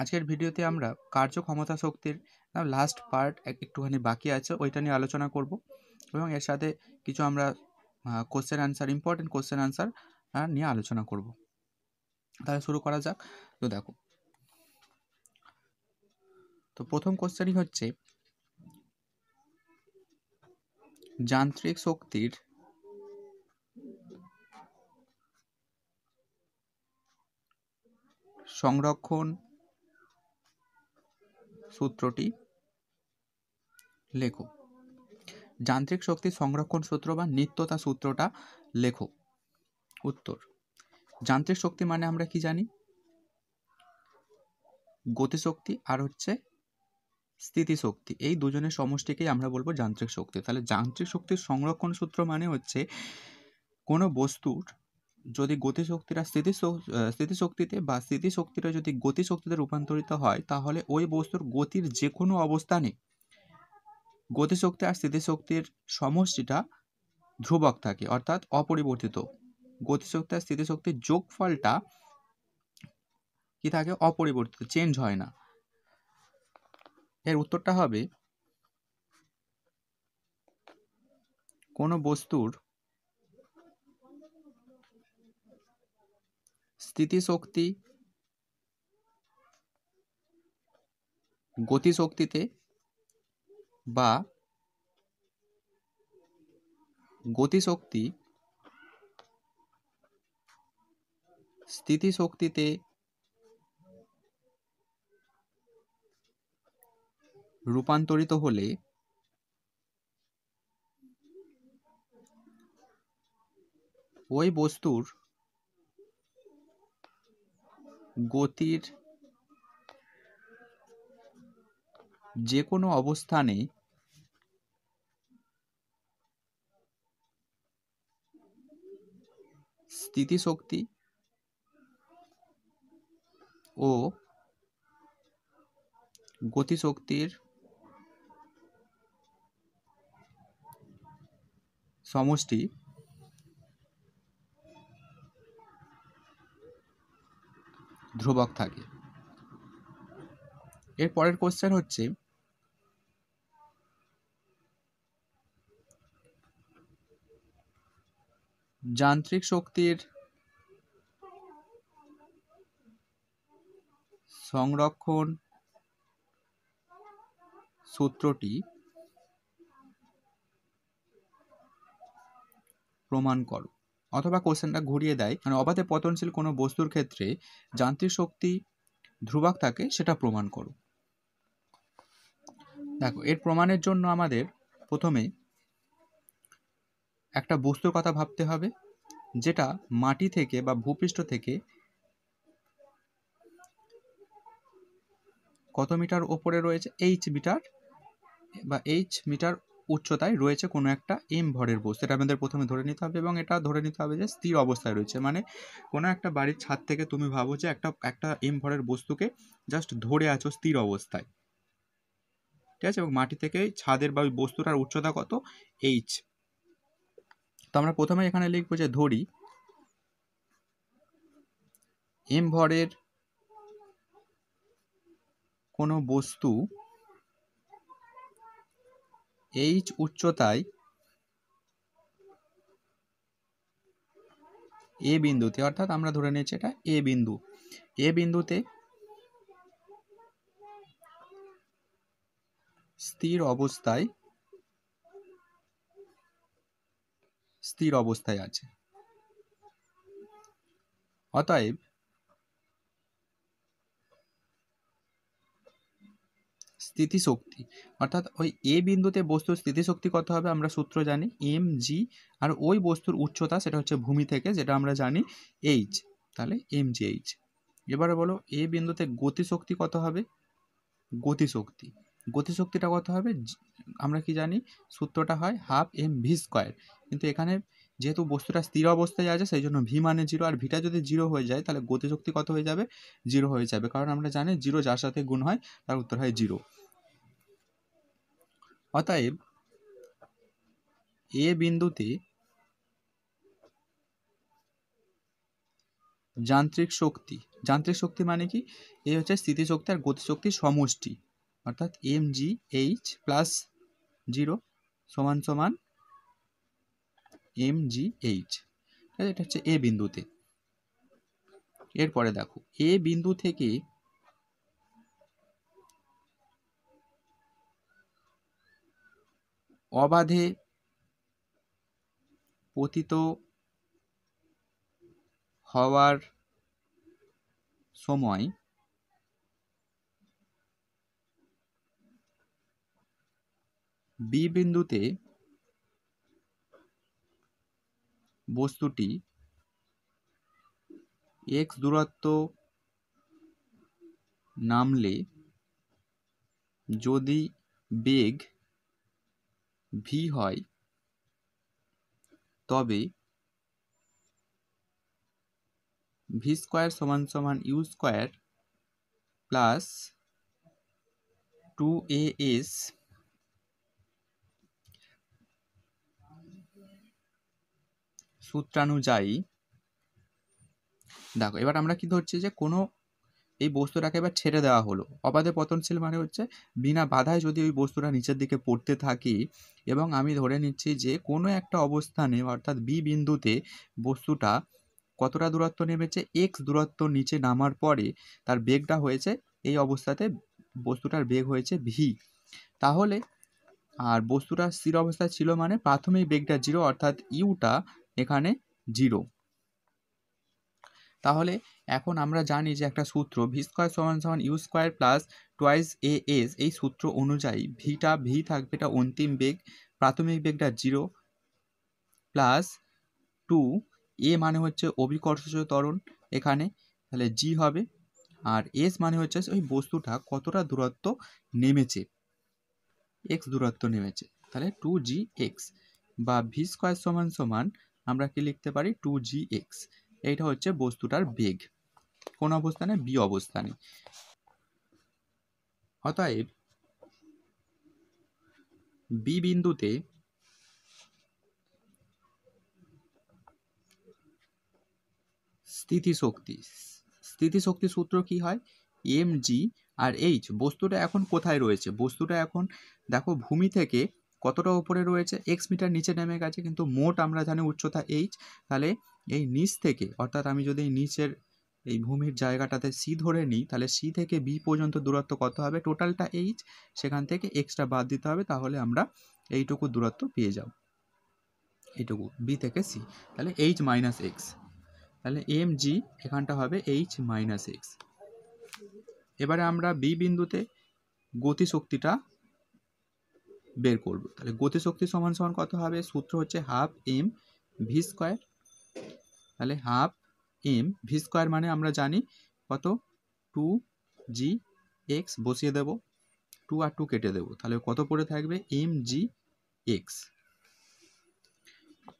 আজকের ভিডিওতে আমরা কার্যক্ষমতা শক্তির লাস্ট পার্ট একটুখানি বাকি আছে ওইটা নিয়ে আলোচনা করব এবং এর সাথে কিছু আমরা question answer important question answer নিয়ে আলোচনা করব তাহলে শুরু করা যাক তো দেখো তো প্রথম কোশ্চেনই হচ্ছে যান্ত্রিক শক্তির সংরক্ষণ সূত্রটি লেখো যান্ত্রিক শক্তি সংরক্ষণ সূত্র বা নিত্যতা সূত্রটা লেখো উত্তর যান্ত্রিক শক্তি মানে আমরা কি জানি গতিশক্তি আর হচ্ছে স্থিতিশক্তি এই দুজনের সমষ্টিকেই আমরা বলবো যান্ত্রিক শক্তি তাহলে যান্ত্রিক শক্তির সংরক্ষণ সূত্র মানে হচ্ছে কোনো বস্তুর যদি গতিশক্তিটা স্থিতি স্থিতিশক্তিতে বা স্থিতিশক্তিটা যদি গতিশক্তিতে রূপান্তরিত হয় তাহলে ওই বস্তুর গতির যে কোনো অবস্থানে গতিশক্তি আর স্থিতিশক্তির সমষ্টিটা ধ্রুবক থাকে অর্থাৎ অপরিবর্তিত গতিশক্তি আর স্থিতিশক্তির যোগফলটা কি থাকে অপরিবর্তিত চেঞ্জ হয় না এর উত্তরটা হবে কোনো বস্তুর স্থিতিশক্তি গতিশক্তিতে বা গতিশক্তি স্থিতিশক্তিতে রূপান্তরিত হলে ওই বস্তুর গতির যে কোনো অবস্থানে স্থিতিশক্তি ও গতিশক্তির সমষ্টি ধ্রুবক থাকে এর পরের কোশ্চেন হচ্ছে যান্ত্রিক শক্তির সংরক্ষণ সূত্রটি প্রমাণ করো অথবা কোশ্চেনটা ঘুরিয়ে দেয় মানে অবাধে পতনশীল কোনো বস্তুর ক্ষেত্রে যান্ত্রিক শক্তি ধ্রুবক থাকে সেটা প্রমাণ করো দেখো এর প্রমাণের জন্য আমাদের প্রথমে একটা বস্তুর কথা ভাবতে হবে যেটা মাটি থেকে বা ভূপৃষ্ঠ থেকে কত মিটার ওপরে রয়েছে এইচ মিটার বা এইচ মিটার উচ্চতায় রয়েছে কোনো একটা এম ভরের বস্তু এটা আমাদের প্রথমে ধরে নিতে হবে এবং এটা ধরে নিতে হবে যে স্থির অবস্থায় রয়েছে মানে কোনো একটা বাড়ির ছাদ থেকে তুমি ভাবো যে একটা একটা এম ভরের বস্তুকে জাস্ট ধরে আছো স্থির অবস্থায় ঠিক আছে এবং মাটি থেকে ছাদের বা ওই বস্তুটার উচ্চতা কত এইচ তো আমরা প্রথমে এখানে লিখবো যে ধরি এম ভরের কোনো বস্তু এইচ উচ্চতায় এ বিন্দুতে অর্থাৎ আমরা ধরে নিয়েছি এটা এ বিন্দু এ বিন্দুতে স্থির অবস্থায় স্থির অবস্থায় আছে অতএব স্থিতিশক্তি অর্থাৎ ওই এ বিন্দুতে বস্তুর স্থিতিশক্তি কত হবে আমরা সূত্র জানি এম জি আর ওই বস্তুর উচ্চতা সেটা হচ্ছে ভূমি থেকে যেটা আমরা জানি এইচ তাহলে এম জি এইচ এবারে বলো এ বিন্দুতে গতিশক্তি কত হবে গতিশক্তি গতিশক্তিটা কত হবে আমরা কি জানি সূত্রটা হয় হাফ এম ভি স্কোয়ার কিন্তু এখানে যেহেতু বস্তুটা স্থির অবস্থায় আছে সেই জন্য ভি মানে জিরো আর ভিটা যদি জিরো হয়ে যায় তাহলে গতিশক্তি কত হয়ে যাবে জিরো হয়ে যাবে কারণ আমরা জানি জিরো যার সাথে গুণ হয় তার উত্তর হয় জিরো অতএব এ বিন্দুতে যান্ত্রিক শক্তি যান্ত্রিক শক্তি মানে কি এ হচ্ছে স্থিতিশক্তি আর গতিশক্তির সমষ্টি অর্থাৎ M G H plus zero সমান সমান এম জি এইচ এটা হচ্ছে এ বিন্দুতে এরপরে দেখো এ বিন্দু থেকে অবাধে পতিত হওয়ার সময় বিবিন্দুতে বস্তুটি এক্স দূরত্ব নামলে যদি বেগ ভি হয় তবে ভি স্কোয়ার সমান সমান U square plus two A S সূত্রানুযায়ী দেখো এবার আমরা কি ধরছি যে কোনো এই বস্তুটাকে এবার ছেড়ে দেওয়া হলো অবাধে পতনশীল মানে হচ্ছে বিনা বাধায় যদি ওই বস্তুটা নিচের দিকে পড়তে থাকি এবং আমি ধরে নিচ্ছি যে কোনো একটা অবস্থানে অর্থাৎ বি বিন্দুতে বস্তুটা কতটা দূরত্ব নেমেছে এক্স দূরত্ব নিচে নামার পরে তার বেগটা হয়েছে এই অবস্থাতে বস্তুটার বেগ হয়েছে ভি তাহলে আর বস্তুটা স্থির অবস্থায় ছিল মানে প্রাথমিক বেগটা জিরো অর্থাৎ ইউটা এখানে জিরো তাহলে এখন আমরা জানি যে একটা সূত্র ভি স্কোয়ার সমান সমান U square plus twice A S এই সূত্র অনুযায়ী ভিটা ভি থাকবে এটা অন্তিম বেগ প্রাথমিক বেগটা জিরো প্লাস টু এ মানে হচ্ছে অভিকর্ষজ তরণ এখানে তাহলে জি হবে আর এস মানে হচ্ছে ওই বস্তুটা কতটা দূরত্ব নেমেছে এক্স দূরত্ব নেমেছে তাহলে টু জি এক্স বা ভি স্কোয়ার সমান সমান আমরা কি লিখতে পারি টু জি এক্স এইটা হচ্ছে বস্তুটার বেগ কোন অবস্থানে বি অবস্থানে অতএব বি বিন্দুতে স্থিতিশক্তি স্থিতিশক্তি সূত্র কি হয় এম জি আর এইচ বস্তুটা এখন কোথায় রয়েছে বস্তুটা এখন দেখো ভূমি থেকে কতটা উপরে রয়েছে এক্স মিটার নিচে নেমে গেছে কিন্তু মোট আমরা জানি উচ্চতা এইচ তাহলে এই নিচ থেকে অর্থাৎ আমি যদি এই নিচের এই ভূমির জায়গাটাতে সি ধরে নিই তাহলে সি থেকে বি পর্যন্ত দূরত্ব কত হবে টোটালটা এইচ সেখান থেকে এক্সট্রা বাদ দিতে হবে তাহলে আমরা এইটুকু দূরত্ব পেয়ে যাব এইটুকু বি থেকে সি তাহলে এইচ মাইনাস এক্স তাহলে এম জি এখানটা হবে এইচ মাইনাস এক্স এবারে আমরা বি বিন্দুতে গতিশক্তিটা বের করব তাহলে গতিশক্তি সমান সমান কত হবে সূত্র হচ্ছে হাফ এম ভি স্কোয়ার তাহলে হাফ এম ভি স্কোয়ার মানে আমরা জানি কত টু জি এক্স বসিয়ে দেব টু আর টু কেটে দেব তাহলে কত পড়ে থাকবে এম জি এক্স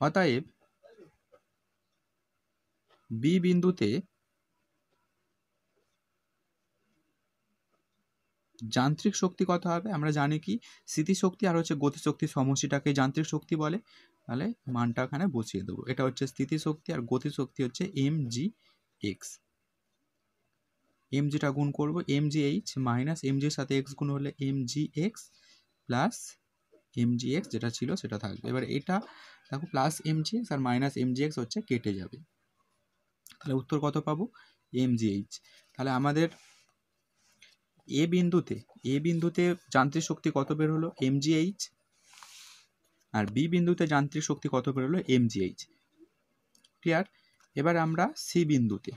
অতএব বি বিন্দুতে যান্ত্রিক শক্তি কত হবে আমরা জানি কি স্মৃতিশক্তি আর হচ্ছে গতিশক্তি সমষ্টিটাকে যান্ত্রিক শক্তি বলে তাহলে মানটা ওখানে বসিয়ে দেবো এটা হচ্ছে স্থিতিশক্তি আর গতিশক্তি হচ্ছে এম জি এক্স এম জিটা গুণ করবো M G H minus M জির সাথে এক্স গুণ হলে M G X plus M G X যেটা ছিল সেটা থাকবে এবার এটা দেখো প্লাস এম জি এক্স আর মাইনাস এম জি এক্স হচ্ছে কেটে যাবে তাহলে উত্তর কত পাবো এম জি এইচ তাহলে আমাদের এ বিন্দুতে এ বিন্দুতে যান্ত্রিক শক্তি কত বের হলো এম জি এইচ আর বি বিন্দুতে যান্ত্রিক শক্তি কত বেরোলো জিএইচ ক্লিয়ার এবার আমরা সি বিন্দুতে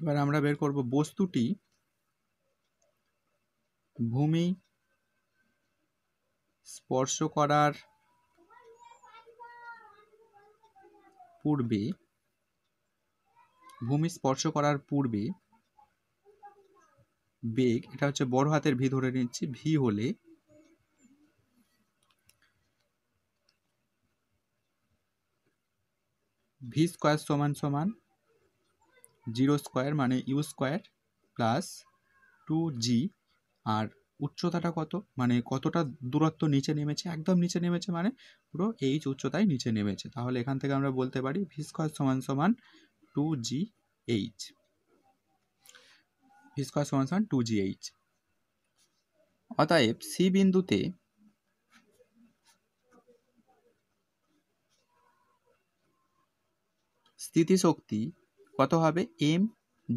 এবার আমরা বের করব বস্তুটি ভূমি স্পর্শ করার পূর্বে ভূমি স্পর্শ করার পূর্বে বেগ এটা হচ্ছে বড় হাতের ভি ধরে নিচ্ছি ভি হলে ভি স্কোয়ার সমান সমান জিরো স্কোয়ার মানে U square plus two G আর উচ্চতাটা কত মানে কতটা দূরত্ব নিচে নেমেছে একদম নিচে নেমেছে মানে পুরো এইচ উচ্চতায় নিচে নেমেছে তাহলে এখান থেকে আমরা বলতে পারি ভি স্কোয়ার সমান সমান টু জি এইচ ভিসকস সমান টু জিএইচ অতএব সি বিন্দুতে স্থিতিশক্তি কত হবে এম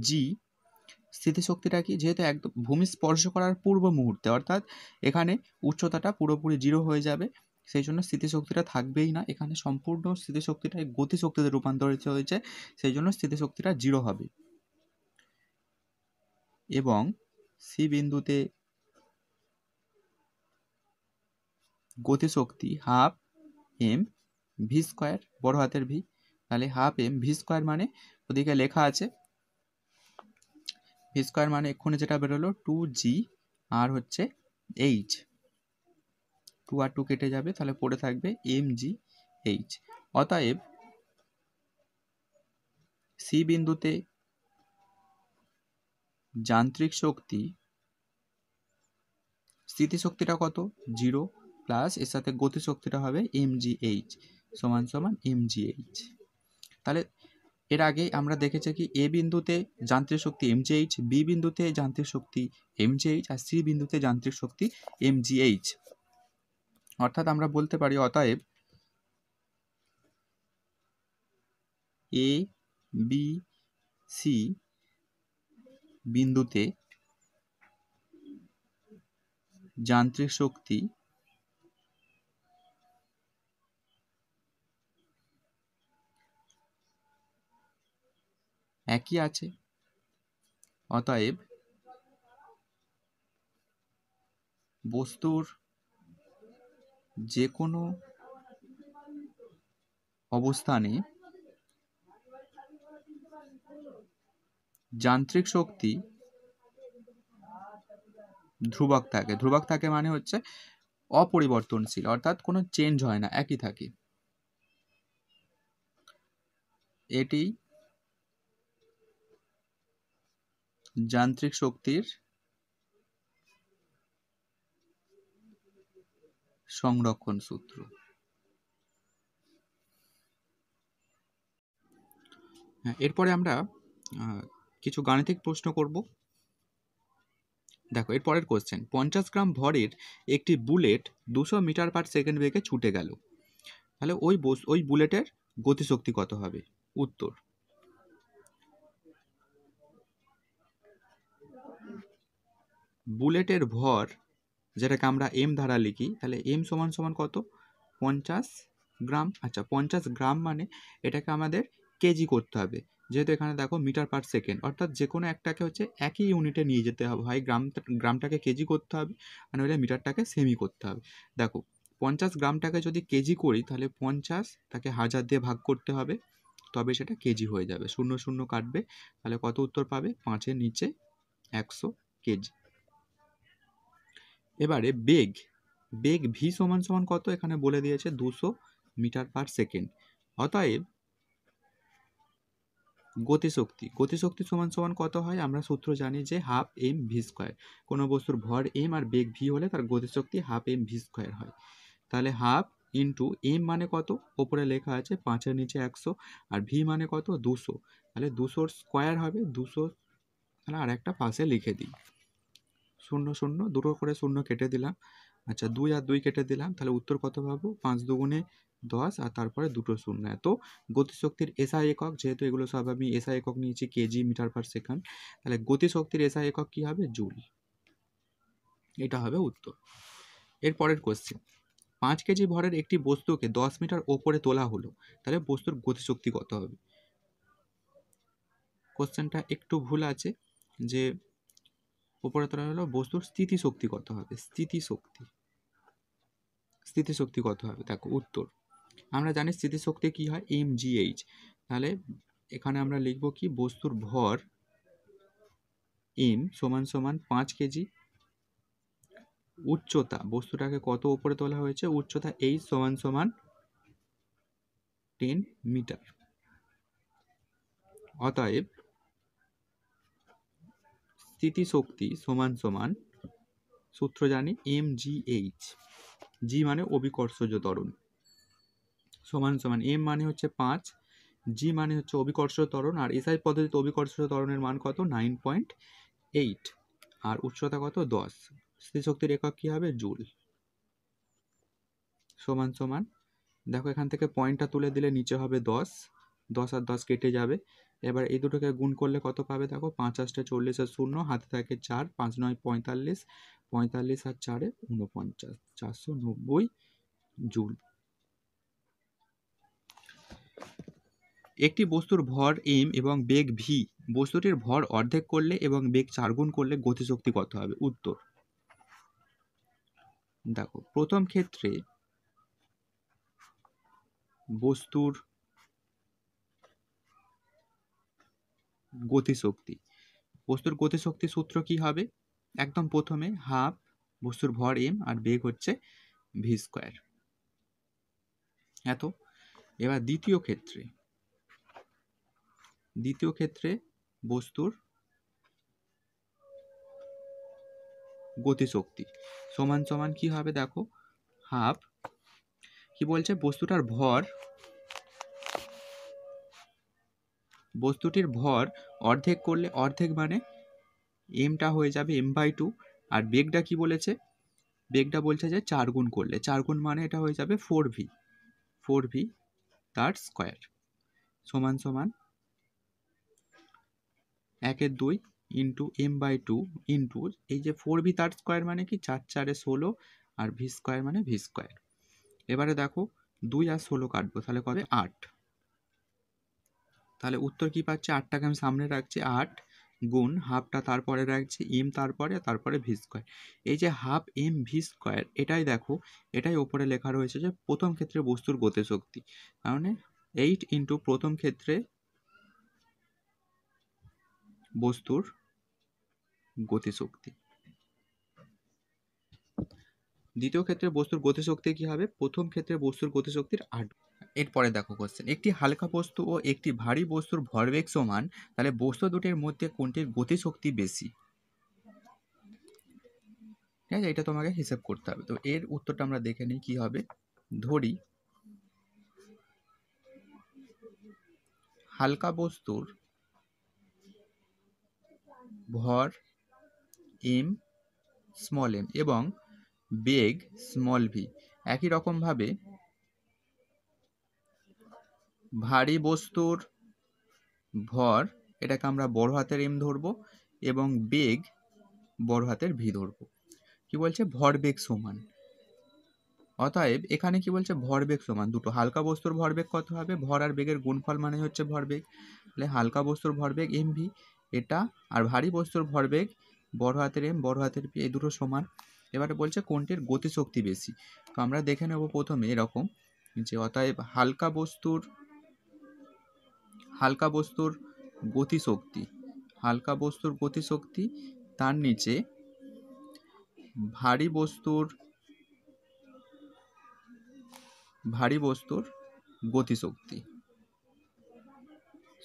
জি স্থিতিশক্তিটা কি যেহেতু একদম ভূমি স্পর্শ করার পূর্ব মুহূর্তে অর্থাৎ এখানে উচ্চতাটা পুরোপুরি জিরো হয়ে যাবে সেই জন্য স্থিতিশক্তিটা থাকবেই না এখানে সম্পূর্ণ স্থিতিশক্তিটা গতিশক্তিতে রূপান্তরিত হয়েছে সেই জন্য স্থিতিশক্তিটা জিরো হবে এবং সি বিন্দুতে গতিশক্তি হাফ এম ভি স্কোয়ার বড় হাতের ভি তাহলে হাফ এম ভি স্কোয়ার মানে ওদিকে লেখা আছে ভি স্কোয়ার মানে এক্ষুনি যেটা বেরোলো টু জি আর হচ্ছে এইচ টু আর টু কেটে যাবে তাহলে পড়ে থাকবে এম জি এইচ অতএব সি বিন্দুতে যান্ত্রিক শক্তি স্থিতিশক্তিটা কত জিরো প্লাস এর সাথে গতিশক্তিটা হবে এমজিএইচ সমান সমান এমজিএইচ তাহলে এর আগে আমরা দেখেছি কি এ বিন্দুতে যান্ত্রিক শক্তি এমজিএইচ বি বিন্দুতে যান্ত্রিক শক্তি এমজিএইচ আর সি বিন্দুতে যান্ত্রিক শক্তি এমজিএইচ অর্থাৎ আমরা বলতে পারি অতএব এ বি সি বিন্দুতে যান্ত্রিক শক্তি একই আছে অতএব বস্তুর যে কোনো অবস্থানে যান্ত্রিক শক্তি ধ্রুবক থাকে ধ্রুবক থাকে মানে হচ্ছে অপরিবর্তনশীল অর্থাৎ কোনো চেঞ্জ হয় না একই থাকে এটি যান্ত্রিক শক্তির সংরক্ষণ সূত্র হ্যাঁ, এরপরে আমরা কিছু গাণিতিক প্রশ্ন করব দেখো এর পরের কোশ্চেন পঞ্চাশ গ্রাম ভরের একটি বুলেট দুশো মিটার পার সেকেন্ড বেগে ছুটে গেল তাহলে ওই ওই বুলেটের গতিশক্তি কত হবে উত্তর বুলেটের ভর যেটাকে আমরা এম ধারা লিখি তাহলে এম সমান সমান কত পঞ্চাশ গ্রাম আচ্ছা পঞ্চাশ গ্রাম মানে এটাকে আমাদের কেজি করতে হবে যেহেতু এখানে দেখো মিটার পার সেকেন্ড অর্থাৎ যে কোনো একটাকে হচ্ছে একই ইউনিটে নিয়ে যেতে হবে হয় গ্রাম গ্রামটাকে কেজি করতে হবে আর নইলে মিটারটাকে সেমি করতে হবে দেখো পঞ্চাশ গ্রামটাকে যদি কেজি করি তাহলে পঞ্চাশ তাকে হাজার দিয়ে ভাগ করতে হবে তবে সেটা কেজি হয়ে যাবে শূন্য শূন্য কাটবে তাহলে কত উত্তর পাবে পাঁচের নিচে একশো কেজি এবারে বেগ বেগ ভি সমান সমান কত এখানে বলে দিয়েছে দুশো মিটার পার সেকেন্ড অতএব গতিশক্তি গতিশক্তি সমান সমান কত হয় আমরা সূত্র জানি যে হাফ এম ভি স্কোয়ার কোনো বস্তুর ভর এম আর বেগ ভি হলে তার গতিশক্তি হাফ এম ভি স্কোয়ার হয় তাহলে হাফ ইন্টু এম মানে কত ওপরে লেখা আছে পাঁচের নিচে একশো আর ভি মানে কত দুশো তাহলে দুশোর স্কোয়ার হবে দুশো তাহলে আর একটা পাশে লিখে দিই শূন্য শূন্য দুটো করে শূন্য কেটে দিলাম আচ্ছা দুই আর দুই কেটে দিলাম তাহলে উত্তর কত পাবো পাঁচ দুগুণে দশ আর তারপরে দুটো শূন্য এত গতিশক্তির এসআই একক যেহেতু এগুলো সব আমি এসআই একক নিয়েছি কেজি মিটার পার সেকেন্ড তাহলে গতিশক্তির এসআই একক কী হবে জুল এটা হবে উত্তর এর পরের কোশ্চেন পাঁচ কেজি ভরের একটি বস্তুকে দশ মিটার ওপরে তোলা হলো তাহলে বস্তুর গতিশক্তি কত হবে কোশ্চেনটা একটু ভুল আছে যে ওপরে তোলা হলো বস্তুর স্থিতিশক্তি কত হবে স্থিতিশক্তি স্থিতিশক্তি কত হবে দেখো উত্তর আমরা জানি স্থিতিশক্তি কী হয় এম জিএইচ তাহলে এখানে আমরা লিখব কি বস্তুর ভর এম সমান সমান পাঁচ কেজি উচ্চতা বস্তুটাকে কত উপরে তোলা হয়েছে উচ্চতা এইচ সমান সমান টেন মিটার অতএব স্থিতিশক্তি সমান সমান সূত্র জানি এম জি এইচ জি মানে অবিকর্ষজ তরুণ সমান সমান এম মানে হচ্ছে পাঁচ জি মানে হচ্ছে অভিকর্ষ তরণ আর এসআই পদ্ধতিতে অভিকর্ষ তরণের মান কত নাইন পয়েন্ট এইট আর উচ্চতা কত দশ স্থিতিশক্তির একক কী হবে জুল সমান সমান দেখো এখান থেকে পয়েন্টটা তুলে দিলে নিচে হবে দশ দশ আর দশ কেটে যাবে এবার এই দুটোকে গুণ করলে কত পাবে দেখো পাঁচ আসটা চল্লিশ আর শূন্য হাতে থাকে চার পাঁচ নয় পঁয়তাল্লিশ পঁয়তাল্লিশ আর চারে উনপঞ্চাশ চারশো নব্বই জুল একটি বস্তুর ভর এম এবং বেগ ভি বস্তুটির ভর অর্ধেক করলে এবং বেগ চারগুণ করলে গতিশক্তি কত হবে উত্তর দেখো প্রথম ক্ষেত্রে বস্তুর গতিশক্তি বস্তুর গতিশক্তি সূত্র কি হবে একদম প্রথমে হাফ বস্তুর ভর এম আর বেগ হচ্ছে ভি স্কোয়ার এত এবার দ্বিতীয় ক্ষেত্রে দ্বিতীয় ক্ষেত্রে বস্তুর গতিশক্তি সমান সমান কি হবে দেখো হাফ কি বলছে বস্তুটার ভর বস্তুটির ভর অর্ধেক করলে অর্ধেক মানে এমটা হয়ে যাবে এম বাই টু আর বেগটা কি বলেছে বেগটা বলছে যে চার গুণ করলে চার গুণ মানে এটা হয়ে যাবে ফোর ভি ফোর ভি তার স্কোয়ার সমান সমান একের দুই into M by two into এই যে ফোর ভি তার স্কোয়ার মানে কি চার চারে ষোলো আর ভি স্কোয়ার মানে ভি স্কোয়ার এবারে দেখো দুই আর ষোলো কাটবো তাহলে কবে আট তাহলে উত্তর কি পাচ্ছে আটটাকে আমি সামনে রাখছি আট গুণ হাফটা তারপরে রাখছি এম তারপরে তারপরে ভি স্কোয়ার এই যে হাফ এম ভি স্কোয়ার এটাই দেখো এটাই ওপরে লেখা রয়েছে যে প্রথম ক্ষেত্রে বস্তুর গতিশক্তি কারণে এইট ইন্টু প্রথম ক্ষেত্রে বস্তুর গতিশক্তি দ্বিতীয় ক্ষেত্রে বস্তুর গতিশক্তি কী হবে প্রথম ক্ষেত্রে বস্তুর গতিশক্তির আট এরপরে দেখো কোশ্চেন একটি হালকা বস্তু ও একটি ভারী বস্তুর ভরবেগ সমান তাহলে বস্তু দুটির মধ্যে কোনটির গতিশক্তি বেশি ঠিক আছে এটা তোমাকে হিসাব করতে হবে তো এর উত্তরটা আমরা দেখে নিই কী হবে ধরি হালকা বস্তুর ভর এম স্মল এম এবং বেগ স্মল ভি একই রকমভাবে ভারী বস্তুর ভর এটাকে আমরা বড় হাতের এম ধরব এবং বেগ বড় হাতের ভি ধরব কি বলছে ভরবেগ সমান অতএব এখানে কি বলছে ভরবেগ সমান দুটো হালকা বস্তুর ভরবেগ কত হবে ভর আর বেগের গুণফল মানে হচ্ছে ভরবেগ তাহলে হালকা বস্তুর ভরবেগ ভি এটা আর ভারী বস্তুর ভরবেগ বড় হাতের এম বড় হাতের পি এই দুটো সমান এবারে বলছে কোনটির গতিশক্তি বেশি তো আমরা দেখে নেব প্রথমে এরকম যে অতএব হালকা বস্তুর হালকা বস্তুর গতিশক্তি হালকা বস্তুর গতিশক্তি তার নিচে ভারী বস্তুর ভারী বস্তুর গতিশক্তি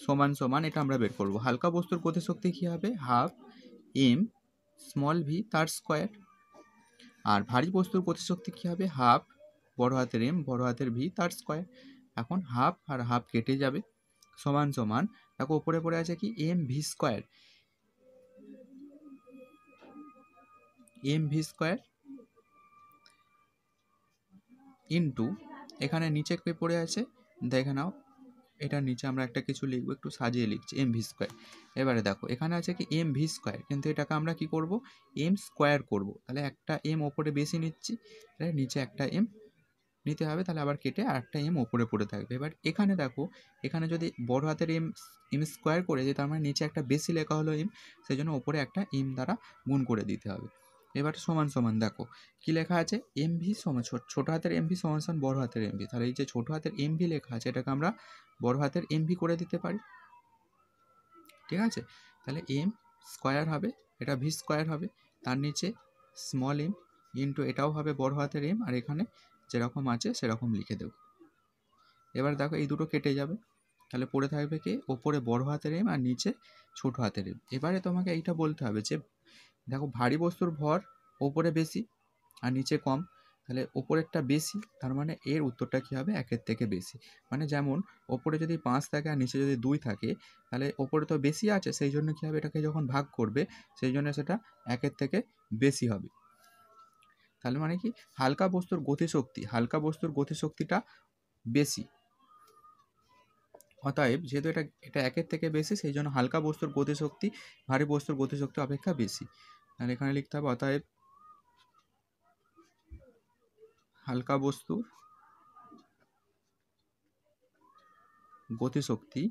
সমান সমান এটা আমরা বের করবো হালকা বস্তুর গতি কী হবে হাফ এম স্মল ভি তার স্কোয়ার আর ভারী বস্তুর গতি কী হবে হাফ বড় হাতের এম বড় হাতের ভি তার স্কোয়ার এখন হাফ আর হাফ কেটে যাবে সমান সমান এখন ওপরে পড়ে আছে কি M V square M V square into এখানে নিচে পড়ে আছে দেখে নাও এটার নিচে আমরা একটা কিছু লিখবো একটু সাজিয়ে লিখছি এম ভি স্কোয়ার এবারে দেখো এখানে আছে কি এম ভি স্কোয়ার কিন্তু এটাকে আমরা কি করব এম স্কোয়ার করব তাহলে একটা এম ওপরে বেশি নিচ্ছি তাহলে নিচে একটা এম নিতে হবে তাহলে আবার কেটে আরেকটা এম ওপরে পড়ে থাকবে এবার এখানে দেখো এখানে যদি বড় হাতের এম এম স্কোয়ার করে দিই তার মানে নিচে একটা বেশি লেখা হলো এম সেই জন্য ওপরে একটা এম দ্বারা গুণ করে দিতে হবে এবার সমান সমান দেখো কি লেখা আছে এমভি সমান ছোটো হাতের এমভি সমান সমান বড় হাতের এমভি তাহলে এই যে ছোটো হাতের এমভি লেখা আছে এটাকে আমরা বড় হাতের এমভি করে দিতে পারি ঠিক আছে তাহলে এম স্কোয়ার হবে এটা ভি স্কোয়ার হবে তার নিচে স্মল এম ইন্টু এটাও হবে বড় হাতের এম আর এখানে যেরকম আছে সেরকম লিখে দেব এবার দেখো এই দুটো কেটে যাবে তাহলে পড়ে থাকবে কি ওপরে বড় হাতের এম আর নিচে ছোট হাতের এম এবারে তোমাকে এইটা বলতে হবে যে দেখো ভারী বস্তুর ভর ওপরে বেশি আর নিচে কম তাহলে ওপরেরটা বেশি তার মানে এর উত্তরটা কী হবে একের থেকে বেশি মানে যেমন ওপরে যদি পাঁচ থাকে আর নিচে যদি দুই থাকে তাহলে ওপরে তো বেশি আছে সেই জন্য কী হবে এটাকে যখন ভাগ করবে সেই জন্য সেটা একের থেকে বেশি হবে তাহলে মানে কি হালকা বস্তুর গতিশক্তি হালকা বস্তুর গতিশক্তিটা বেশি অতএব যেহেতু এটা এটা একের থেকে বেশি সেই জন্য হালকা বস্তুর গতিশক্তি ভারী বস্তুর গতিশক্তি অপেক্ষা বেশি আর এখানে লিখতে হবে অতএব হালকা বস্তুর গতিশক্তি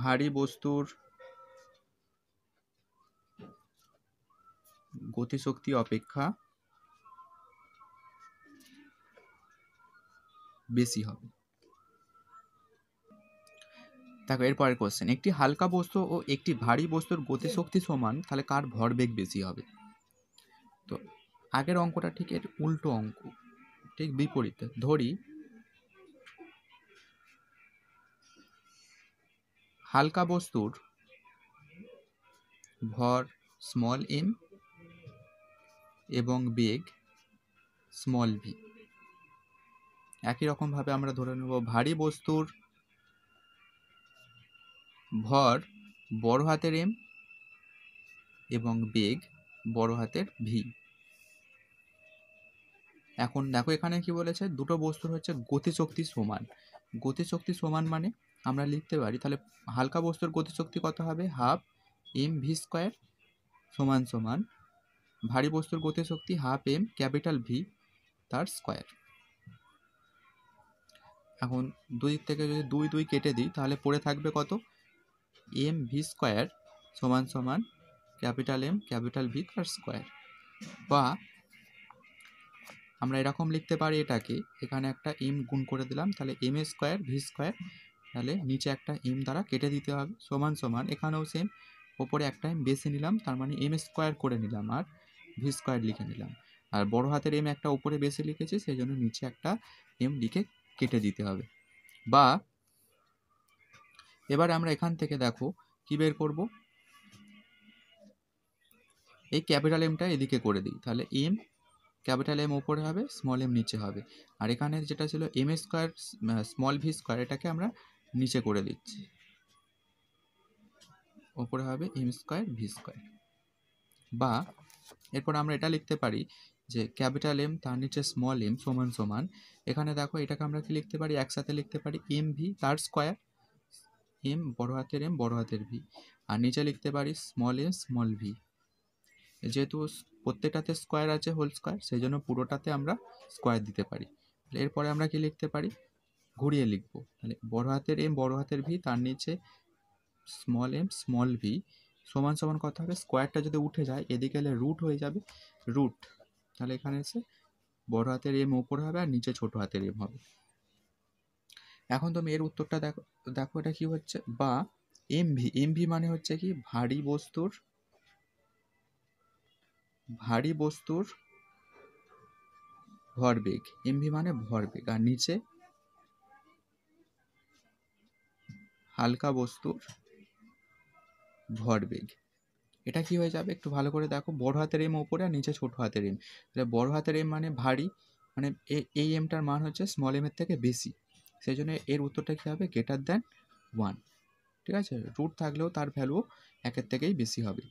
ভারী বস্তুর গতিশক্তি অপেক্ষা বেশি হবে দেখো এরপরের কোশ্চেন একটি হালকা বস্তু ও একটি ভারী বস্তুর গতিশক্তি সমান তাহলে কার ভরবেগ বেশি হবে তো আগের অঙ্কটা ঠিক এর উল্টো অঙ্ক ঠিক বিপরীত ধরি হালকা বস্তুর ভর স্মল এম এবং বেগ স্মল ভি একই রকমভাবে আমরা ধরে নেব ভারী বস্তুর ভর বড় হাতের এম এবং বেগ বড় হাতের ভি এখন দেখো এখানে কি বলেছে দুটো বস্তুর হচ্ছে গতিশক্তি সমান গতিশক্তি সমান মানে আমরা লিখতে পারি তাহলে হালকা বস্তুর গতিশক্তি কত হবে হাফ এম ভি স্কোয়ার সমান সমান ভারী বস্তুর গতিশক্তি হাফ এম ক্যাপিটাল ভি তার স্কোয়ার এখন দুই থেকে যদি দুই দুই কেটে দিই তাহলে পড়ে থাকবে কত এম ভি স্কোয়ার সমান সমান ক্যাপিটাল এম ক্যাপিটাল ভি তার স্কোয়ার বা আমরা এরকম লিখতে পারি এটাকে এখানে একটা এম গুণ করে দিলাম তাহলে এম স্কোয়ার ভি স্কোয়ার তাহলে নিচে একটা এম দ্বারা কেটে দিতে হবে সমান সমান এখানেও সেম ওপরে একটা এম বেশি নিলাম তার মানে এম স্কোয়ার করে নিলাম আর ভি স্কোয়ার লিখে নিলাম আর বড় হাতের এম একটা ওপরে বেশি লিখেছে সেই জন্য নিচে একটা এম লিখে কেটে দিতে হবে বা এবার আমরা এখান থেকে দেখো কি বের করব এই ক্যাপিটাল এমটা এদিকে করে দিই তাহলে এম ক্যাপিটাল এম ওপরে হবে স্মল এম নিচে হবে আর এখানে যেটা ছিল M square small V square এটাকে আমরা নিচে করে দিচ্ছি ওপরে হবে এম স্কোয়ার ভি স্কোয়ার বা এরপর আমরা এটা লিখতে পারি যে ক্যাপিটাল এম তার নিচে স্মল এম সমান সমান এখানে দেখো এটাকে আমরা কি লিখতে পারি একসাথে লিখতে পারি এম ভি তার স্কোয়ার এম বড় হাতের এম বড় হাতের ভি আর নিচে লিখতে পারি স্মল এম স্মল ভি যেহেতু প্রত্যেকটাতে স্কোয়ার আছে হোল স্কোয়ার সেই জন্য পুরোটাতে আমরা স্কোয়ার দিতে পারি এরপরে আমরা কি লিখতে পারি ঘুরিয়ে লিখব তাহলে বড় হাতের এম বড় হাতের ভি তার নিচে স্মল এম স্মল ভি সমান সমান কথা হবে স্কোয়ারটা যদি উঠে যায় এদিকে এলে রুট হয়ে যাবে রুট তাহলে এখানে এসে বড় হাতের এম ওপরে হবে আর নিচে ছোট হাতের এম হবে এখন তুমি এর উত্তরটা দেখো দেখো এটা কি হচ্ছে বা এমভি এমভি মানে হচ্ছে কি ভারী বস্তুর ভারী বস্তুর ভরবেগ এমভি মানে ভরবেগ আর নিচে হালকা বস্তুর ভরবেগ এটা কি হয়ে যাবে একটু ভালো করে দেখো বড় হাতের এম ওপরে আর নিচে ছোট হাতের এম তাহলে বড় হাতের এম মানে ভারী মানে এই এমটার মান হচ্ছে স্মল এমের থেকে বেশি সেই জন্য এর উত্তরটা কী হবে গ্রেটার দ্যান ওয়ান ঠিক আছে রুট থাকলেও তার ভ্যালু একের থেকেই বেশি হবে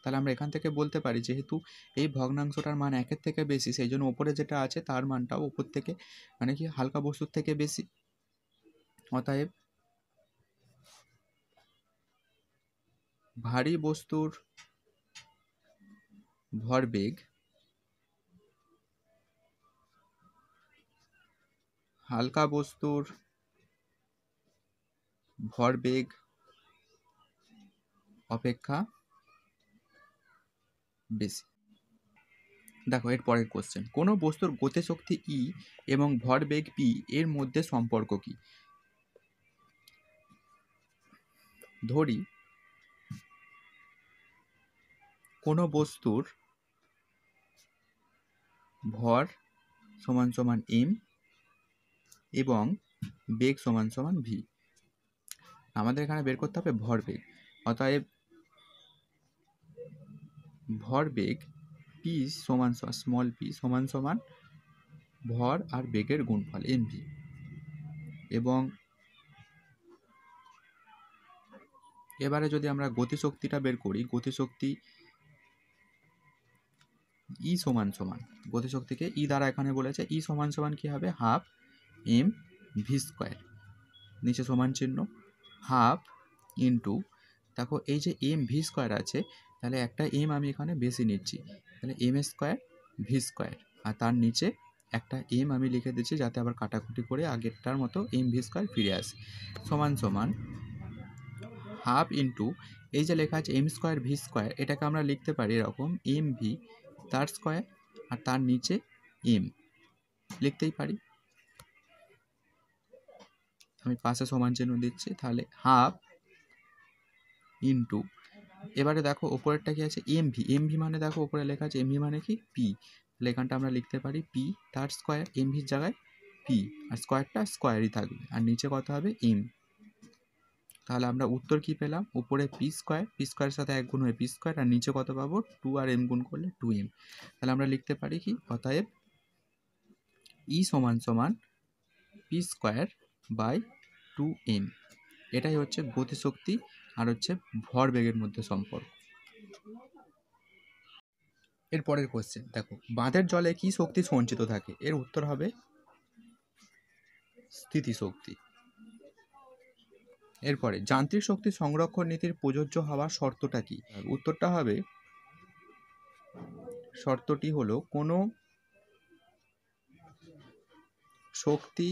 তাহলে আমরা এখান থেকে বলতে পারি যেহেতু এই ভগ্নাংশটার মান একের থেকে বেশি সেই জন্য ওপরে যেটা আছে তার মানটাও ওপর থেকে মানে কি হালকা বস্তুর থেকে বেশি অতএব ভারী বস্তুর ভরবেগ হালকা বস্তুর ভরবেগ অপেক্ষা বেশি দেখো এর পরের কোশ্চেন কোনো বস্তুর গতিশক্তি ই e এবং ভরবেগ পি এর মধ্যে সম্পর্ক কি ধরি কোনো বস্তুর ভর সমান সমান এম এবং বেগ সমান সমান ভি আমাদের এখানে বের করতে হবে ভর বেগ অতএব ভর বেগ পি সমান স্মল পি সমান সমান ভর আর বেগের গুণফল এম ভি এবং এবারে যদি আমরা গতিশক্তিটা বের করি গতিশক্তি ই e সমান সমান গতিশক্তিকে ই e দ্বারা এখানে বলেছে ই e সমান সমান কী হবে হাফ এম ভি স্কোয়ার নিচে সমান চিহ্ন হাফ ইন্টু দেখো এই যে এম ভি স্কোয়ার আছে তাহলে একটা এম আমি এখানে বেশি নিচ্ছি তাহলে এম স্কোয়ার ভি স্কোয়ার আর তার নিচে একটা এম আমি লিখে দিচ্ছি যাতে আবার কাটাকুটি করে আগেরটার মতো এম ভি স্কোয়ার ফিরে আসে সমান সমান হাফ ইন্টু এই যে লেখা আছে এম স্কোয়ার ভি স্কোয়ার এটাকে আমরা লিখতে পারি এরকম এম ভি তার স্কোয়ার আর তার নিচে এম লিখতেই পারি আমি পাশে সমান চিহ্ন দিচ্ছি তাহলে হাফ ইন্টু এবারে দেখো ওপরেরটা কি আছে এমভি এমভি মানে দেখো ওপরে লেখা আছে এমভি মানে কি পি লেখানটা আমরা লিখতে পারি পি তার স্কোয়ার এমভির জায়গায় পি আর স্কোয়ারটা স্কোয়ারই থাকবে আর নিচে কত হবে এম তাহলে আমরা উত্তর কি পেলাম উপরে পি স্কোয়ার পি স্কোয়ারের সাথে এক গুণ হয়ে পি স্কোয়ার আর নিচে কত পাবো টু আর এম গুণ করলে টু এম তাহলে আমরা লিখতে পারি কি অতএব ই e সমান সমান P square by two M এটাই হচ্ছে গতিশক্তি আর হচ্ছে ভরবেগের মধ্যে সম্পর্ক এর পরের কোশ্চেন দেখো বাঁধের জলে কি শক্তি সঞ্চিত থাকে এর উত্তর হবে স্থিতিশক্তি এরপরে যান্ত্রিক শক্তি সংরক্ষণ নীতির প্রযোজ্য হওয়ার শর্তটা কি উত্তরটা হবে শর্তটি হলো কোনো শক্তি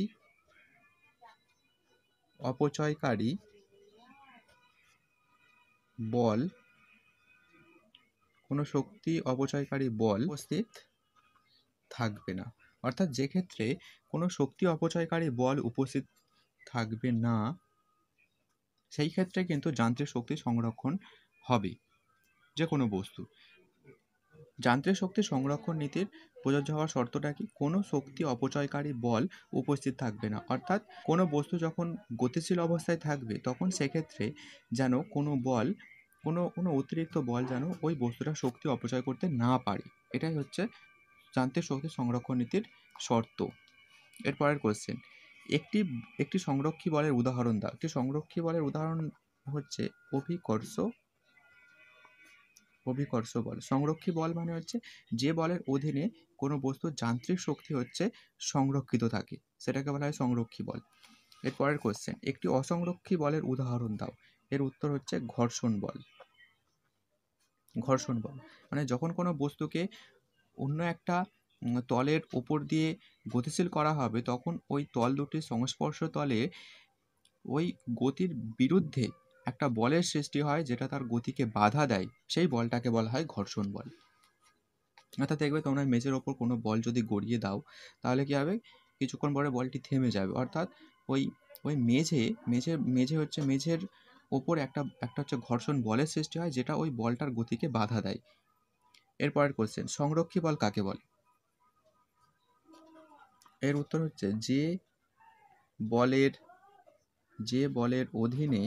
অপচয়কারী বল কোনো শক্তি অপচয়কারী বল উপস্থিত থাকবে না অর্থাৎ যে ক্ষেত্রে কোনো শক্তি অপচয়কারী বল উপস্থিত থাকবে না সেই ক্ষেত্রে কিন্তু যান্ত্রিক শক্তি সংরক্ষণ হবে যে কোনো বস্তু যান্ত্রিক শক্তি সংরক্ষণ নীতির প্রযোজ্য হওয়ার শর্তটা কি কোনো শক্তি অপচয়কারী বল উপস্থিত থাকবে না অর্থাৎ কোনো বস্তু যখন গতিশীল অবস্থায় থাকবে তখন সেক্ষেত্রে যেন কোনো বল কোনো কোনো অতিরিক্ত বল যেন ওই বস্তুটা শক্তি অপচয় করতে না পারে এটাই হচ্ছে যান্ত্রিক শক্তি সংরক্ষণ নীতির শর্ত এরপরের কোশ্চেন একটি একটি সংরক্ষী বলের উদাহরণ দাও একটি সংরক্ষী বলের উদাহরণ হচ্ছে অভিকর্ষ অভিকর্ষ বল সংরক্ষী বল মানে হচ্ছে যে বলের অধীনে কোনো বস্তুর যান্ত্রিক শক্তি হচ্ছে সংরক্ষিত থাকে সেটাকে বলা হয় সংরক্ষী বল এরপরের কোশ্চেন একটি অসংরক্ষী বলের উদাহরণ দাও এর উত্তর হচ্ছে ঘর্ষণ বল ঘর্ষণ বল মানে যখন কোনো বস্তুকে অন্য একটা তলের ওপর দিয়ে গতিশীল করা হবে তখন ওই তল দুটির সংস্পর্শ তলে ওই গতির বিরুদ্ধে একটা বলের সৃষ্টি হয় যেটা তার গতিকে বাধা দেয় সেই বলটাকে বলা হয় ঘর্ষণ বল অর্থাৎ দেখবে তোমরা মেঝের ওপর কোনো বল যদি গড়িয়ে দাও তাহলে কী হবে কিছুক্ষণ পরে বলটি থেমে যাবে অর্থাৎ ওই ওই মেঝে মেঝে মেঝে হচ্ছে মেঝের ওপর একটা একটা হচ্ছে ঘর্ষণ বলের সৃষ্টি হয় যেটা ওই বলটার গতিকে বাধা দেয় এরপরের কোশ্চেন সংরক্ষী বল কাকে বলে এর উত্তর হচ্ছে যে বলের যে বলের অধীনে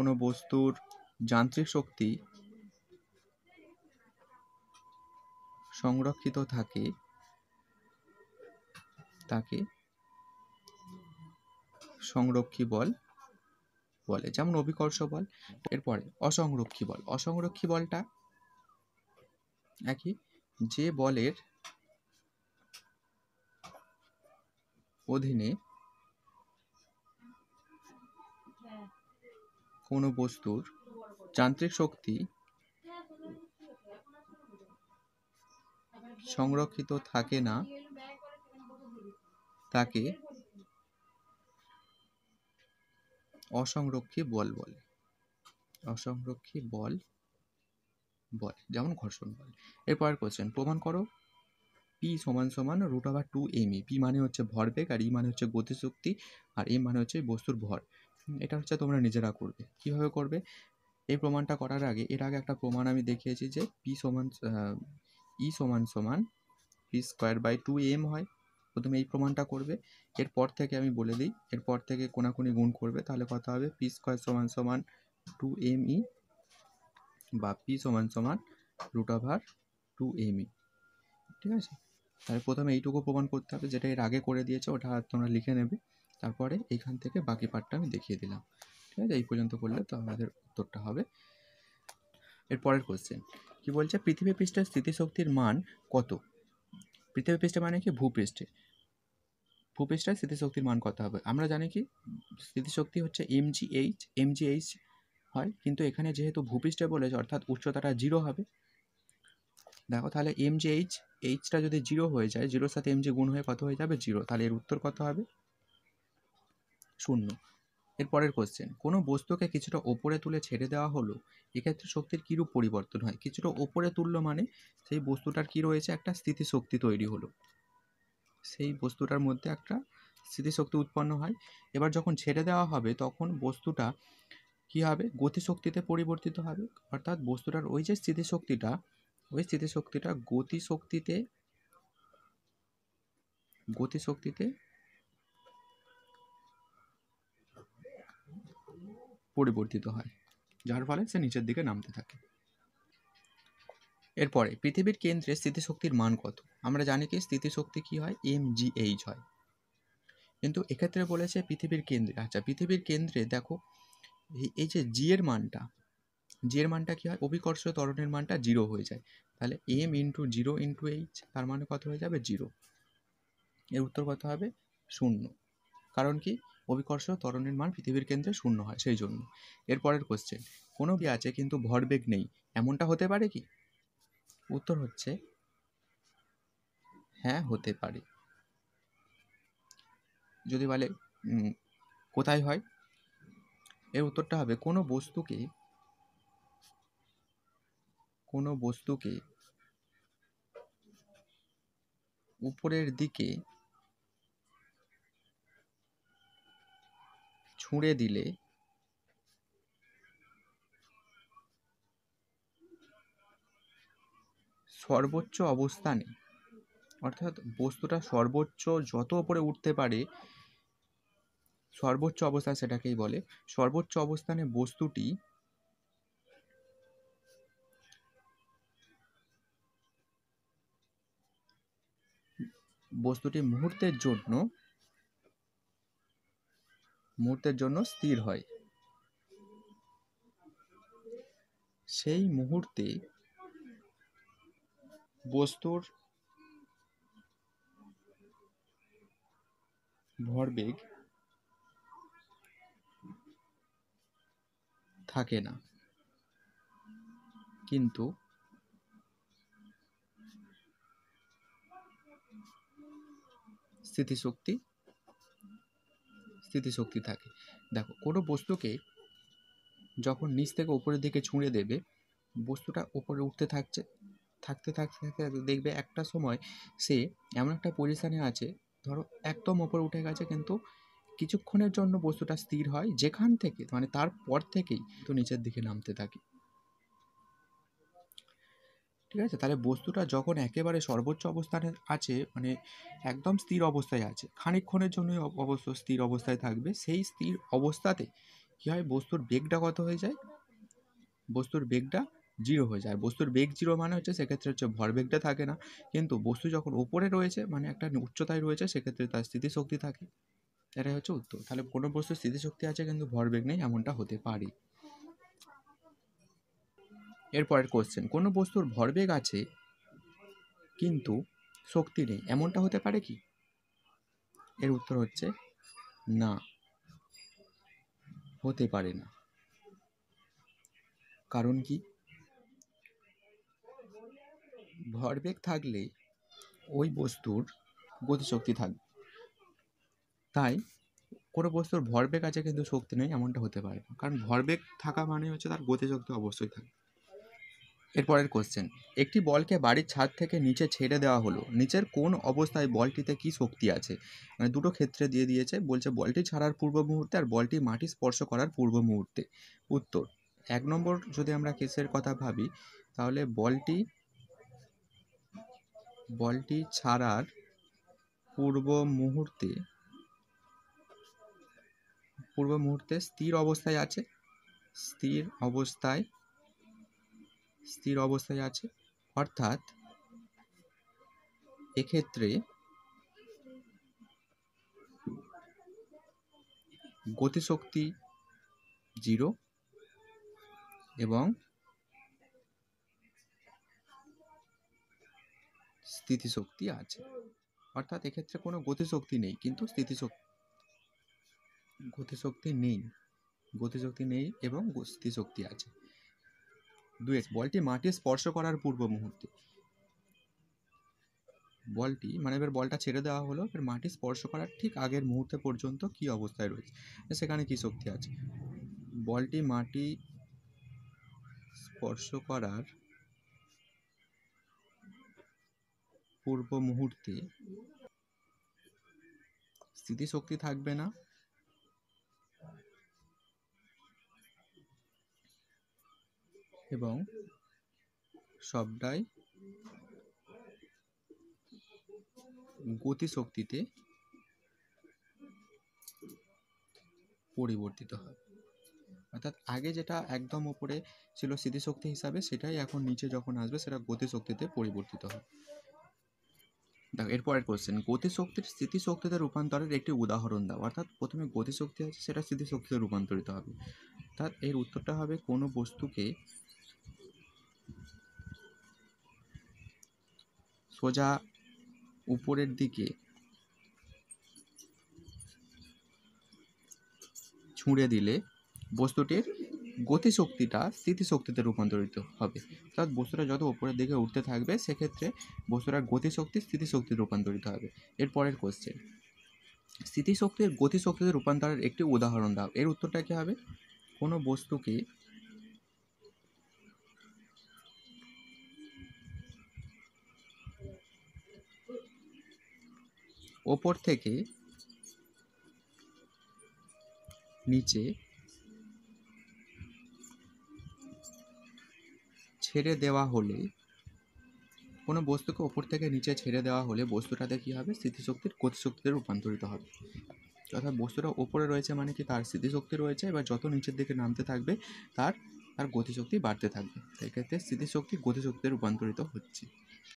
কোনো বস্তুর যান্ত্রিক শক্তি সংরক্ষিত থাকে তাকে সংরক্ষী বল বলে যেমন অভিকর্ষ বল এরপরে অসংরক্ষী বল অসংরক্ষী বলটা একই যে বলের অধীনে কোনো বস্তুর যান্ত্রিক শক্তি সংরক্ষিত থাকে না তাকে অসংরক্ষী বল বলে অসংরক্ষী বল বলে যেমন ঘর্ষণ বল এরপর কোশ্চেন প্রমাণ করো পি সমান সমান root over two M E P মানে হচ্ছে ভরবেগ আর ই e মানে হচ্ছে গতিশক্তি আর এম মানে হচ্ছে বস্তুর ভর এটা হচ্ছে তোমরা নিজেরা করবে কিভাবে করবে এই প্রমাণটা করার আগে এর আগে একটা প্রমাণ আমি দেখিয়েছি যে পি সমান ই e সমান সমান P square by two M হয় প্রথমে এই প্রমাণটা করবে এরপর থেকে আমি বলে দিই এরপর থেকে কোনাকুনি গুণ করবে তাহলে কথা হবে পি স্কোয়ার সমান সমান টু এম ই বা পি সমান সমান root over two M E ঠিক আছে তাহলে প্রথমে এইটুকু প্রমাণ করতে হবে যেটা এর আগে করে দিয়েছে ওটা তোমরা লিখে নেবে তারপরে এখান থেকে বাকি পার্টটা আমি দেখিয়ে দিলাম ঠিক আছে এই পর্যন্ত করলে তো আমাদের উত্তরটা হবে এরপরের কোশ্চেন কি বলছে পৃথিবী পৃষ্ঠের স্থিতিশক্তির মান কত পৃথিবী পৃষ্ঠে মানে কি ভূপৃষ্ঠে ভূপৃষ্ঠের স্থিতিশক্তির মান কত হবে আমরা জানি কি স্থিতিশক্তি হচ্ছে এমজিএইচ এমজিএইচ হয় কিন্তু এখানে যেহেতু ভূপৃষ্ঠে বলেছে অর্থাৎ উচ্চতাটা জিরো হবে দেখো তাহলে এমজিএইচ এইচটা যদি জিরো হয়ে যায় জিরোর সাথে এমজি গুণ হয়ে কত হয়ে যাবে জিরো তাহলে এর উত্তর কত হবে শূন্য এরপরের কোশ্চেন কোনো বস্তুকে কিছুটা ওপরে তুলে ছেড়ে দেওয়া হলো এক্ষেত্রে শক্তির কীরূপ পরিবর্তন হয় কিছুটা ওপরে তুললো মানে সেই বস্তুটার কী রয়েছে একটা স্থিতিশক্তি তৈরি হলো সেই বস্তুটার মধ্যে একটা স্থিতিশক্তি উৎপন্ন হয় এবার যখন ছেড়ে দেওয়া হবে তখন বস্তুটা কী হবে গতিশক্তিতে পরিবর্তিত হবে অর্থাৎ বস্তুটার ওই যে স্থিতিশক্তিটা ওই স্থিতিশক্তিটা গতিশক্তিতে গতিশক্তিতে পরিবর্তিত হয় যার ফলে সে নিচের দিকে নামতে থাকে এরপরে পৃথিবীর কেন্দ্রে স্থিতিশক্তির মান কত আমরা জানি কি স্থিতিশক্তি কী হয় এম জি এইচ হয় কিন্তু এক্ষেত্রে বলেছে পৃথিবীর কেন্দ্রে আচ্ছা পৃথিবীর কেন্দ্রে দেখো এই যে জি এর মানটা জি এর মানটা কী হয় অভিকর্ষ তরণের মানটা জিরো হয়ে যায় তাহলে M into zero into H তার মানে কত হয়ে যাবে জিরো এর উত্তর কত হবে শূন্য কারণ কি অভিকর্ষ ত্বরণের মান পৃথিবীর কেন্দ্রে শূন্য হয় সেই জন্য এরপরের কোশ্চেন কোনো কি আছে কিন্তু ভরবেগ নেই এমনটা হতে পারে কি উত্তর হচ্ছে হ্যাঁ হতে পারে যদি বলে কোথায় হয় এর উত্তরটা হবে কোনো বস্তুকে কোনো বস্তুকে উপরের দিকে ছুঁড়ে দিলে সর্বোচ্চ অবস্থানে অর্থাৎ বস্তুটা সর্বোচ্চ যত ওপরে উঠতে পারে সর্বোচ্চ অবস্থান সেটাকেই বলে সর্বোচ্চ অবস্থানে বস্তুটি বস্তুটি মুহূর্তের জন্য মুহূর্তের জন্য স্থির হয় সেই মুহূর্তে বস্তুর ভরবেগ থাকে না কিন্তু স্থিতিশক্তি স্থিতিশক্তি থাকে দেখো কোনো বস্তুকে যখন নিচ থেকে ওপরের দিকে ছুঁড়ে দেবে বস্তুটা ওপরে উঠতে থাকছে থাকতে থাকতে থাকতে দেখবে একটা সময় সে এমন একটা পজিশানে আছে ধরো একদম ওপরে উঠে গেছে কিন্তু কিছুক্ষণের জন্য বস্তুটা স্থির হয় যেখান থেকে মানে তারপর থেকেই তো নিচের দিকে নামতে থাকে ঠিক আছে তাহলে বস্তুটা যখন একেবারে সর্বোচ্চ অবস্থানে আছে মানে একদম স্থির অবস্থায় আছে খানিকক্ষণের জন্যই অবশ্য স্থির অবস্থায় থাকবে সেই স্থির অবস্থাতে কী হয় বস্তুর বেগটা কত হয়ে যায় বস্তুর বেগটা জিরো হয়ে যায় বস্তুর বেগ জিরো মানে হচ্ছে সেক্ষেত্রে হচ্ছে ভরবেগটা থাকে না কিন্তু বস্তু যখন ওপরে রয়েছে মানে একটা উচ্চতায় রয়েছে সেক্ষেত্রে তার স্থিতিশক্তি থাকে এটাই হচ্ছে উত্তর তাহলে কোনো বস্তুর স্থিতিশক্তি আছে কিন্তু ভরবেগ নেই এমনটা হতে পারে এরপরের কোশ্চেন কোনো বস্তুর ভরবেগ আছে কিন্তু শক্তি নেই এমনটা হতে পারে কি এর উত্তর হচ্ছে না হতে পারে না কারণ কি ভরবেগ থাকলে ওই বস্তুর গতিশক্তি থাকবে তাই কোনো বস্তুর ভরবেগ আছে কিন্তু শক্তি নেই এমনটা হতে পারে না কারণ ভরবেগ থাকা মানে হচ্ছে তার গতিশক্তি অবশ্যই থাকবে এরপরের কোশ্চেন একটি বলকে বাড়ির ছাদ থেকে নিচে ছেড়ে দেওয়া হলো নিচের কোন অবস্থায় বলটিতে কি শক্তি আছে মানে দুটো ক্ষেত্রে দিয়ে দিয়েছে বলছে বলটি ছাড়ার পূর্ব মুহূর্তে আর বলটি মাটি স্পর্শ করার পূর্ব মুহূর্তে উত্তর এক নম্বর যদি আমরা কেসের কথা ভাবি তাহলে বলটি বলটি ছাড়ার পূর্ব মুহূর্তে পূর্ব মুহূর্তে স্থির অবস্থায় আছে স্থির অবস্থায় স্থির অবস্থায় আছে অর্থাৎ এক্ষেত্রে গতিশক্তি জিরো এবং স্থিতিশক্তি আছে অর্থাৎ এক্ষেত্রে কোনো গতিশক্তি নেই কিন্তু স্থিতিশক্তি গতিশক্তি নেই গতিশক্তি নেই এবং স্থিতিশক্তি আছে দুয়েস বলটি মাটি স্পর্শ করার পূর্ব মুহূর্তে বলটি মানে এবার বলটা ছেড়ে দেওয়া হলো এবার মাটি স্পর্শ করার ঠিক আগের মুহূর্তে পর্যন্ত কি অবস্থায় রয়েছে সেখানে কি শক্তি আছে বলটি মাটি স্পর্শ করার পূর্ব মুহূর্তে স্থিতিশক্তি থাকবে না এবং সবটাই গতিশক্তিতে পরিবর্তিত হয় অর্থাৎ আগে যেটা একদম উপরে ছিল স্মৃতিশক্তি হিসাবে সেটাই এখন নিচে যখন আসবে সেটা গতিশক্তিতে পরিবর্তিত হয় দেখো এরপরের কোশ্চেন গতিশক্তির স্থিতিশক্তিতে রূপান্তরের একটি উদাহরণ দাও অর্থাৎ প্রথমে গতিশক্তি আছে সেটা স্মৃতিশক্তিতে রূপান্তরিত হবে অর্থাৎ এর উত্তরটা হবে কোনো বস্তুকে সোজা উপরের দিকে ছুঁড়ে দিলে বস্তুটির গতিশক্তিটা স্থিতিশক্তিতে রূপান্তরিত হবে অর্থাৎ বস্তুটা যত উপরের দিকে উঠতে থাকবে সেক্ষেত্রে বস্তুটার গতিশক্তি স্থিতিশক্তিতে রূপান্তরিত হবে এরপরের কোশ্চেন স্থিতিশক্তির গতিশক্তিতে রূপান্তরের একটি উদাহরণ দাও এর উত্তরটা কী হবে কোনো বস্তুকে ওপর থেকে নিচে ছেড়ে দেওয়া হলে কোনো বস্তুকে ওপর থেকে নিচে ছেড়ে দেওয়া হলে বস্তুটাতে কী হবে স্মৃতিশক্তির গতিশক্তিতে রূপান্তরিত হবে অর্থাৎ বস্তুটা ওপরে রয়েছে মানে কি তার স্মৃতিশক্তি রয়েছে এবার যত নিচের দিকে নামতে থাকবে তার তার গতিশক্তি বাড়তে থাকবে সেক্ষেত্রে স্মৃতিশক্তি গতিশক্তিতে রূপান্তরিত হচ্ছে